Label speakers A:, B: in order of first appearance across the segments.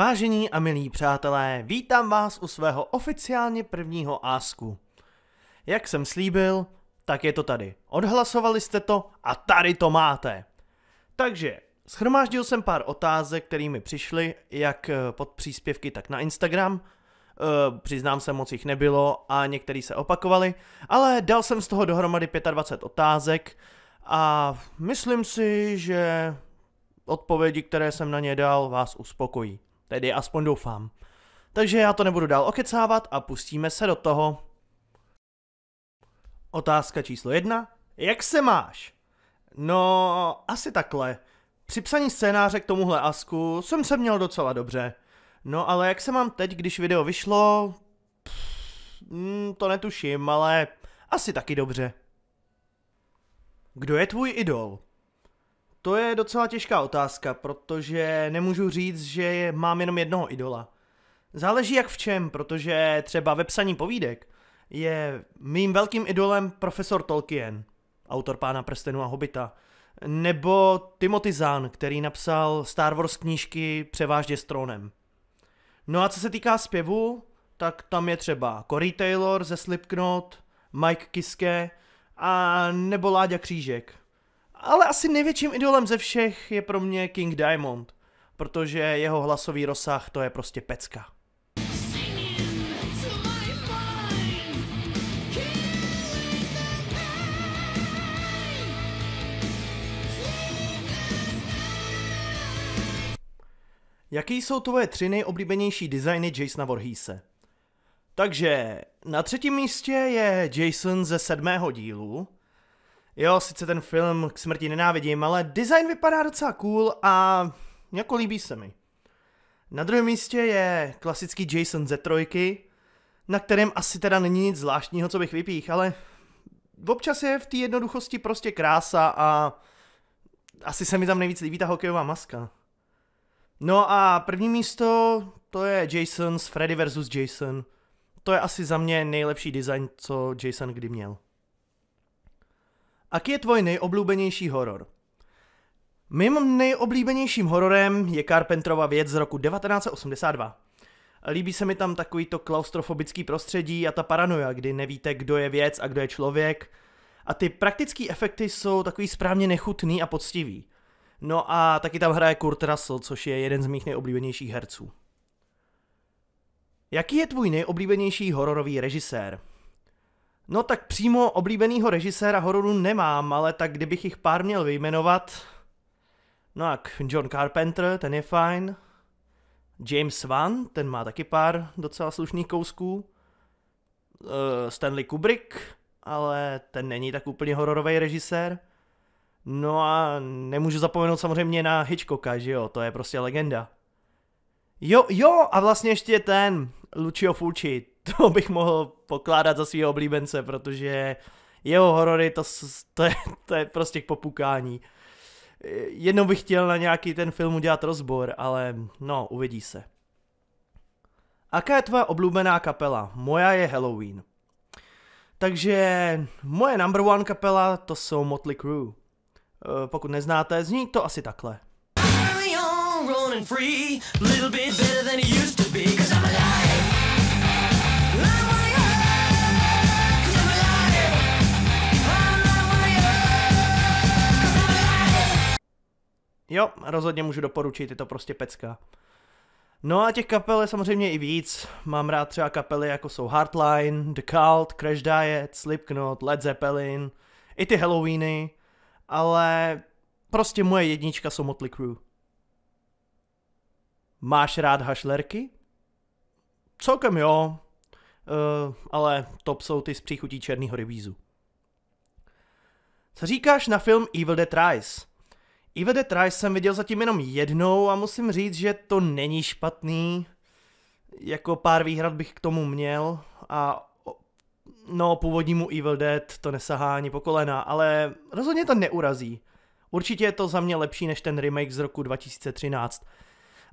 A: Vážení a milí přátelé, vítám vás u svého oficiálně prvního ásku. Jak jsem slíbil, tak je to tady. Odhlasovali jste to a tady to máte. Takže, schromáždil jsem pár otázek, které mi přišly, jak eh, pod příspěvky, tak na Instagram. E, přiznám se, moc jich nebylo a některý se opakovali, ale dal jsem z toho dohromady 25 otázek a myslím si, že odpovědi, které jsem na ně dal, vás uspokojí. Tedy aspoň doufám. Takže já to nebudu dál okecávat a pustíme se do toho. Otázka číslo jedna. Jak se máš? No, asi takhle. Při psaní scénáře k tomuhle asku jsem se měl docela dobře. No ale jak se mám teď, když video vyšlo? Pff, mm, to netuším, ale asi taky dobře. Kdo je tvůj idol? To je docela těžká otázka, protože nemůžu říct, že mám jenom jednoho idola. Záleží jak v čem, protože třeba ve psaní povídek je mým velkým idolem profesor Tolkien, autor Pána prstenů a Hobita, nebo Timothy Zahn, který napsal Star Wars knížky převážně s trónem. No a co se týká zpěvu, tak tam je třeba Corey Taylor ze Slipknot, Mike Kiske a nebo Láďa Křížek, ale asi největším idolem ze všech je pro mě King Diamond, protože jeho hlasový rozsah to je prostě pecka. Jaký jsou tvoje tři nejoblíbenější designy Jasona Voorheese? Takže na třetím místě je Jason ze sedmého dílu, Jo, sice ten film k smrti nenávidím, ale design vypadá docela cool a jako líbí se mi. Na druhém místě je klasický Jason z trojky, na kterém asi teda není nic zvláštního, co bych vypích, ale občas je v té jednoduchosti prostě krása a asi se mi tam nejvíc líbí ta hokejová maska. No a první místo to je Jason z Freddy vs. Jason. To je asi za mě nejlepší design, co Jason kdy měl. Aký je tvoj nejoblíbenější horor? Mým nejoblíbenějším hororem je Carpentrova věc z roku 1982. Líbí se mi tam takový to klaustrofobický prostředí a ta paranoja, kdy nevíte, kdo je věc a kdo je člověk. A ty praktické efekty jsou takový správně nechutný a poctivý. No a taky tam hraje Kurt Russell, což je jeden z mých nejoblíbenějších herců. Jaký je tvůj nejoblíbenější hororový režisér? No tak přímo oblíbenýho režiséra hororu nemám, ale tak kdybych jich pár měl vyjmenovat... No jak John Carpenter, ten je fajn. James Wan, ten má taky pár docela slušných kousků. Eh, Stanley Kubrick, ale ten není tak úplně hororový režisér. No a nemůžu zapomenout samozřejmě na Hitchcocka, že jo, to je prostě legenda. Jo, jo, a vlastně ještě ten Lucio Fulci, to bych mohl pokládat za svého oblíbence, protože jeho horory, to, to, je, to je prostě k popukání. Jednou bych chtěl na nějaký ten film udělat rozbor, ale no, uvidí se. Aká je tvoje oblíbená kapela? Moja je Halloween. Takže moje number one kapela to jsou Motley Crue. Eh, pokud neznáte, zní to asi takhle. Free, little bit better than it used to be. Jo, rozhodně můžu doporučit, je to prostě pecka. No a těch kapel je samozřejmě i víc. Mám rád třeba kapely jako jsou Hardline, The Cult, Crash Diet, Slipknot, Led Zeppelin, i ty Halloweeny, ale prostě moje jednička jsou Motley Crue. Máš rád hašlerky? Celkem jo, uh, ale top jsou ty z příchutí černého revízu. Co říkáš na film Evil Dead Rise? Ivede Try jsem viděl zatím jenom jednou a musím říct, že to není špatný. Jako pár výhrad bych k tomu měl a no původnímu Evil Dead to nesahá ani po kolena, ale rozhodně to neurazí. Určitě je to za mě lepší než ten remake z roku 2013.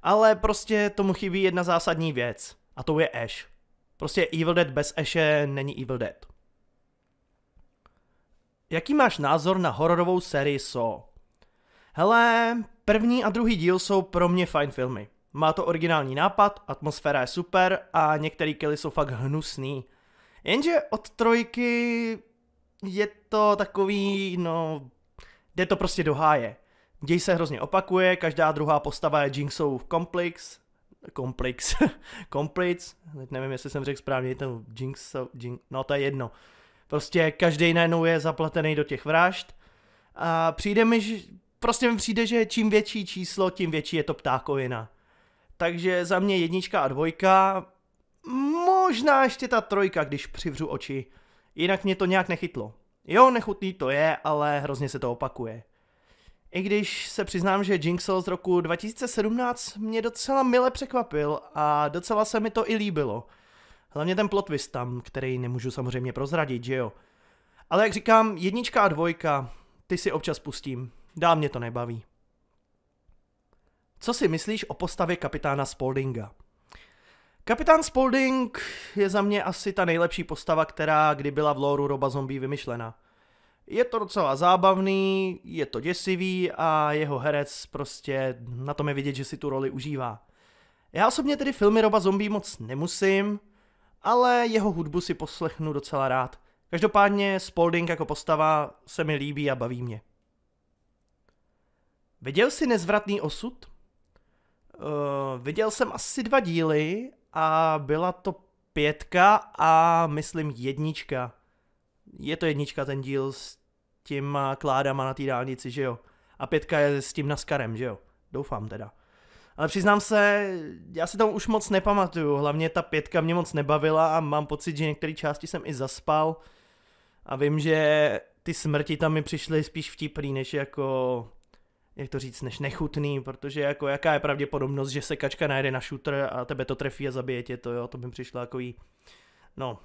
A: Ale prostě tomu chybí jedna zásadní věc a to je Ash. Prostě Evil Dead bez Ashe není Evil Dead. Jaký máš názor na hororovou sérii Saw? Hele, první a druhý díl jsou pro mě fajn filmy. Má to originální nápad, atmosféra je super a některé kely jsou fakt hnusný. Jenže od trojky je to takový, no, jde to prostě do háje. Děj se hrozně opakuje, každá druhá postava je Jinxou komplex, komplex, komplex. nevím, jestli jsem řekl správně, ten Jinx, Jinx, no to je jedno. Prostě každý najednou je zaplatený do těch vražd a přijde mi, prostě mi přijde, že čím větší číslo, tím větší je to ptákovina. Takže za mě jednička a dvojka, možná ještě ta trojka, když přivřu oči. Jinak mě to nějak nechytlo. Jo, nechutný to je, ale hrozně se to opakuje. I když se přiznám, že Jinxel z roku 2017 mě docela mile překvapil a docela se mi to i líbilo. Hlavně ten plot twist tam, který nemůžu samozřejmě prozradit, že jo. Ale jak říkám, jednička a dvojka, ty si občas pustím dá mě to nebaví. Co si myslíš o postavě kapitána Spaldinga? Kapitán Spalding je za mě asi ta nejlepší postava, která kdy byla v lóru Roba Zombie vymyšlena. Je to docela zábavný, je to děsivý a jeho herec prostě na tom je vidět, že si tu roli užívá. Já osobně tedy filmy Roba Zombie moc nemusím, ale jeho hudbu si poslechnu docela rád. Každopádně Spalding jako postava se mi líbí a baví mě. Viděl jsi nezvratný osud? Uh, viděl jsem asi dva díly a byla to pětka a myslím jednička. Je to jednička ten díl s tím eh, kládama na té dálnici, že jo? A pětka je s tím Naskarem, že jo? Doufám teda. Ale přiznám se, já si tam už moc nepamatuju, hlavně ta pětka mě moc nebavila a mám pocit, že některé části jsem i zaspal a vím, že ty smrti tam mi přišly spíš vtipný, než jako jak to říct, než nechutný, protože jako jaká je pravděpodobnost, že se kačka najde na shooter a tebe to trefí a zabije tě to, jo, to by přišlo jako jí, no,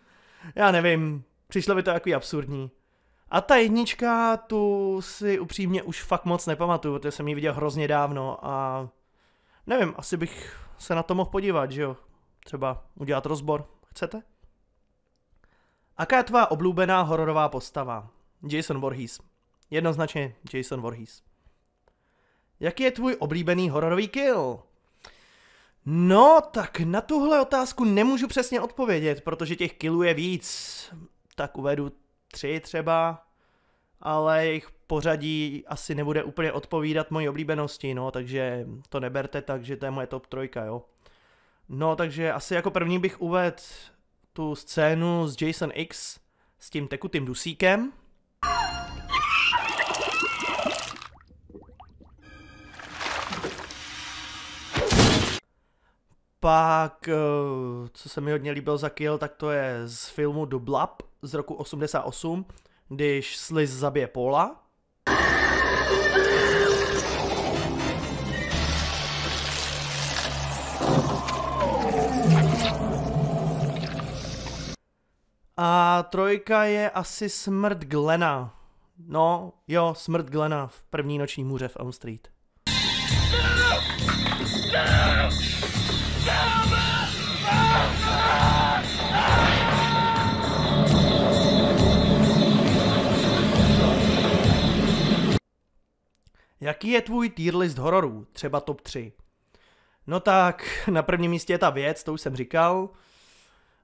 A: já nevím, přišlo by to jako absurdní. A ta jednička, tu si upřímně už fakt moc nepamatuju, protože jsem ji viděl hrozně dávno a nevím, asi bych se na to mohl podívat, že jo, třeba udělat rozbor, chcete? Aká je tvá oblíbená hororová postava? Jason Voorhees. Jednoznačně Jason Voorhees. Jaký je tvůj oblíbený hororový kill? No, tak na tuhle otázku nemůžu přesně odpovědět, protože těch killů je víc. Tak uvedu tři třeba, ale jejich pořadí asi nebude úplně odpovídat mojí oblíbenosti, no, takže to neberte tak, že to je moje top trojka, jo. No, takže asi jako první bych uvedl tu scénu s Jason X s tím tekutým dusíkem. pak, eh, co se mi hodně líbil za kill, tak to je z filmu Dublap z roku 88, když Sliz zabije Paula. A trojka je asi smrt Glena. No, jo, smrt Glena v první noční můře v Elm Street. No, no, no. Jaký je tvůj tier list hororů, třeba top 3? No tak, na prvním místě je ta věc, to už jsem říkal.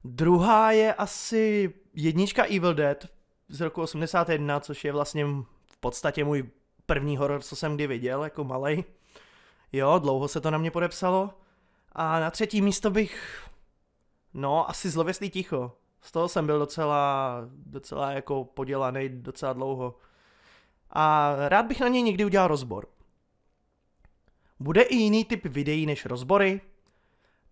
A: Druhá je asi jednička Evil Dead z roku 81, což je vlastně v podstatě můj první horor, co jsem kdy viděl, jako malej. Jo, dlouho se to na mě podepsalo. A na třetí místo bych... No, asi zlověstný ticho. Z toho jsem byl docela, docela jako podělaný docela dlouho a rád bych na něj někdy udělal rozbor. Bude i jiný typ videí než rozbory?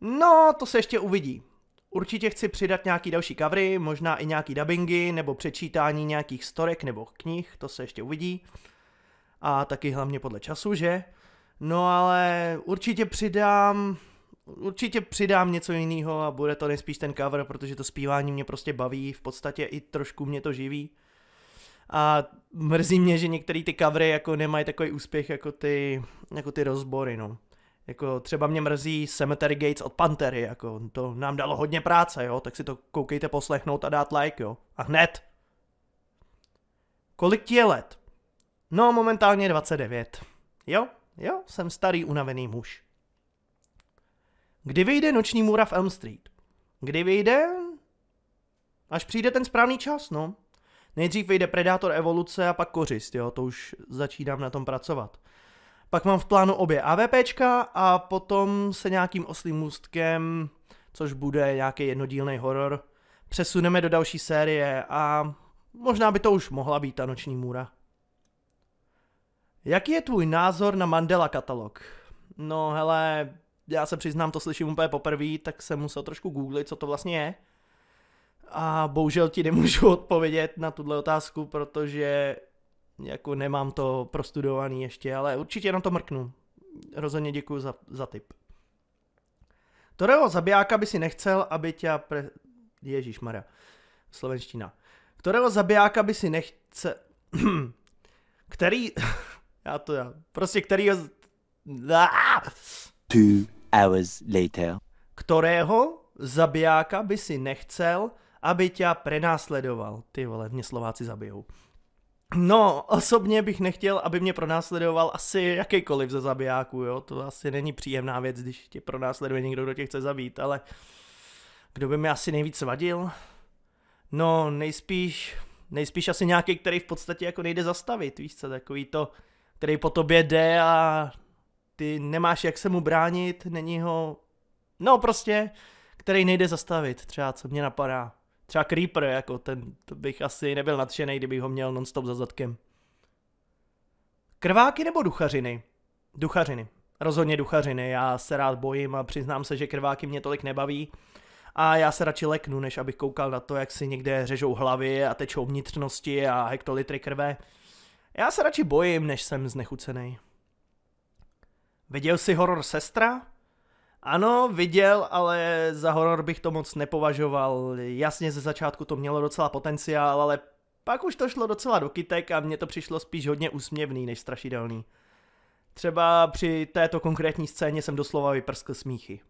A: No, to se ještě uvidí. Určitě chci přidat nějaký další covery, možná i nějaký dubbingy nebo přečítání nějakých storek nebo knih, to se ještě uvidí. A taky hlavně podle času, že? No ale určitě přidám, určitě přidám něco jiného a bude to nejspíš ten cover, protože to zpívání mě prostě baví, v podstatě i trošku mě to živí a mrzí mě, že některé ty covery jako nemají takový úspěch jako ty, jako ty rozbory, no. Jako třeba mě mrzí Cemetery Gates od Pantery, jako to nám dalo hodně práce, jo, tak si to koukejte poslechnout a dát like, jo. A hned. Kolik ti je let? No, momentálně 29. Jo, jo, jsem starý unavený muž. Kdy vyjde Noční můra v Elm Street? Kdy vyjde? Až přijde ten správný čas, no. Nejdřív vyjde Predátor evoluce a pak kořist, jo, to už začínám na tom pracovat. Pak mám v plánu obě AVPčka a potom se nějakým oslým můstkem, což bude nějaký jednodílný horor, přesuneme do další série a možná by to už mohla být ta noční můra. Jaký je tvůj názor na Mandela katalog? No hele, já se přiznám, to slyším úplně poprvé, tak jsem musel trošku googlit, co to vlastně je. A bohužel ti nemůžu odpovědět na tuhle otázku, protože jako nemám to prostudovaný ještě, ale určitě na to mrknu. Rozhodně děkuji za, za tip. Kterého zabijáka by si nechcel, aby tě... Pre... Ježíš Maria. Slovenština. Kterého zabijáka by si nechce... Který... já to já... Prostě který... Two hours later. Kterého zabijáka by si nechcel, aby tě prenásledoval. Ty vole, mě Slováci zabijou. No, osobně bych nechtěl, aby mě pronásledoval asi jakýkoliv ze zabijáků, jo. To asi není příjemná věc, když tě pronásleduje někdo, kdo tě chce zabít, ale kdo by mi asi nejvíc vadil? No, nejspíš, nejspíš asi nějaký, který v podstatě jako nejde zastavit, víš co, takový to, který po tobě jde a ty nemáš jak se mu bránit, není ho, no prostě, který nejde zastavit, třeba co mě napadá. Třeba Creeper, jako ten to bych asi nebyl nadšený, kdybych ho měl nonstop za zadkem. Krváky nebo duchařiny? Duchařiny. Rozhodně duchařiny. Já se rád bojím a přiznám se, že krváky mě tolik nebaví. A já se radši leknu, než abych koukal na to, jak si někde řežou hlavy a tečou vnitřnosti a hektolitry krve. Já se radši bojím, než jsem znechucený. Viděl jsi horor Sestra? Ano, viděl, ale za horor bych to moc nepovažoval. Jasně ze začátku to mělo docela potenciál, ale pak už to šlo docela do kytek a mně to přišlo spíš hodně úsměvný než strašidelný. Třeba při této konkrétní scéně jsem doslova vyprskl smíchy.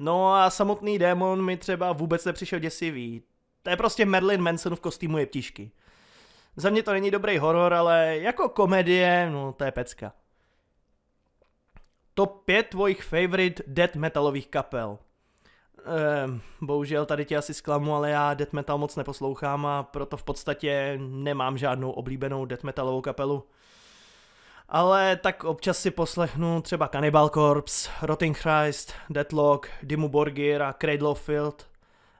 A: No a samotný démon mi třeba vůbec nepřišel děsivý. To je prostě Merlin Manson v kostýmu ptišky. Za mě to není dobrý horor, ale jako komedie, no to je pecka. Top 5 tvojich favorite death metalových kapel. Ehm, bohužel tady tě asi zklamu, ale já death metal moc neposlouchám a proto v podstatě nemám žádnou oblíbenou death metalovou kapelu ale tak občas si poslechnu třeba Cannibal Corpse, Rotting Christ, Deadlock, Dimmu Borgir a Cradle of Field.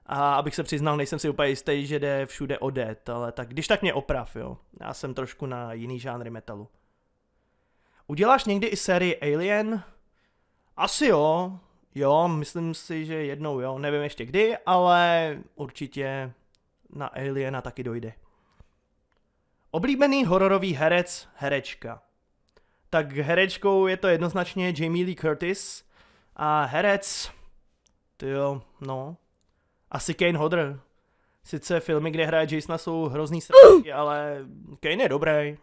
A: A abych se přiznal, nejsem si úplně jistý, že jde všude o Dead, ale tak když tak mě oprav, jo. Já jsem trošku na jiný žánry metalu. Uděláš někdy i sérii Alien? Asi jo, jo, myslím si, že jednou jo, nevím ještě kdy, ale určitě na Aliena taky dojde. Oblíbený hororový herec, herečka tak herečkou je to jednoznačně Jamie Lee Curtis a herec, ty jo, no, asi Kane Hodder. Sice filmy, kde hraje Jasona, jsou hrozný sračky, ale Kane je dobrý.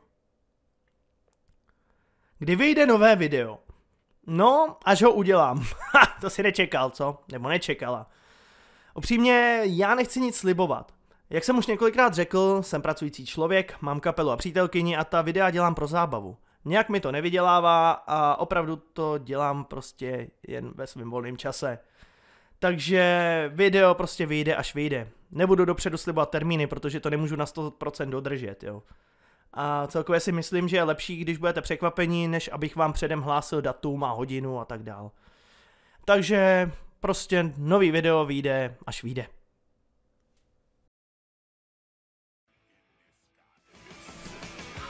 A: Kdy vyjde nové video? No, až ho udělám. to si nečekal, co? Nebo nečekala. Upřímně, já nechci nic slibovat. Jak jsem už několikrát řekl, jsem pracující člověk, mám kapelu a přítelkyni a ta videa dělám pro zábavu. Nějak mi to nevydělává a opravdu to dělám prostě jen ve svém volném čase. Takže video prostě vyjde, až vyjde. Nebudu dopředu slibovat termíny, protože to nemůžu na 100% dodržet, jo. A celkově si myslím, že je lepší, když budete překvapení, než abych vám předem hlásil datum a hodinu a tak dál. Takže prostě nový video vyjde, až vyjde.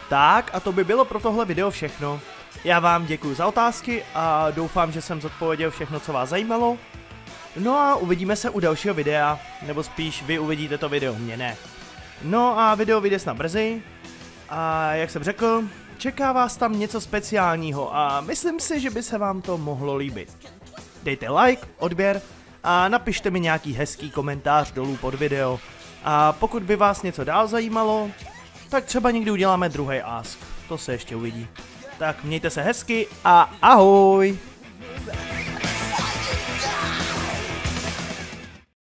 A: Tak a to by bylo pro tohle video všechno. Já vám děkuji za otázky a doufám, že jsem zodpověděl všechno, co vás zajímalo. No a uvidíme se u dalšího videa, nebo spíš vy uvidíte to video, mě ne. No a video vyjde snad brzy. A jak jsem řekl, čeká vás tam něco speciálního a myslím si, že by se vám to mohlo líbit. Dejte like, odběr a napište mi nějaký hezký komentář dolů pod video. A pokud by vás něco dál zajímalo, tak třeba někdy uděláme druhý ask. To se ještě uvidí. Tak mějte se hezky a ahoj!